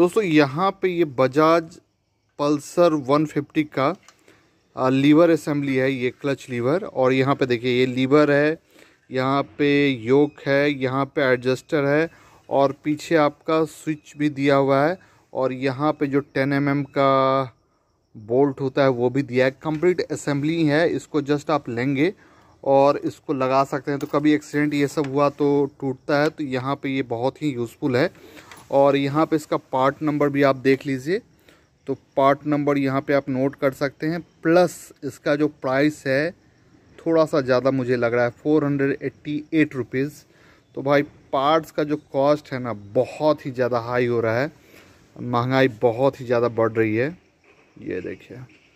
दोस्तों यहाँ पे ये बजाज पल्सर 150 का लीवर असेंबली है ये क्लच लीवर और यहाँ पे देखिए ये लीवर है यहाँ पे योक है यहाँ पे एडजस्टर है और पीछे आपका स्विच भी दिया हुआ है और यहाँ पे जो 10 एम mm का बोल्ट होता है वो भी दिया है कंप्लीट असेंबली है इसको जस्ट आप लेंगे और इसको लगा सकते हैं तो कभी एक्सीडेंट ये सब हुआ तो टूटता है तो यहाँ पे ये बहुत ही यूज़फुल है और यहाँ पे इसका पार्ट नंबर भी आप देख लीजिए तो पार्ट नंबर यहाँ पे आप नोट कर सकते हैं प्लस इसका जो प्राइस है थोड़ा सा ज़्यादा मुझे लग रहा है four hundred eighty eight rupees तो भाई पार्ट्स का जो कॉस्ट है ना बहुत ही ज़्यादा हाई हो रहा है महंगाई बहुत ही ज़्यादा बढ़ रही है ये देखिए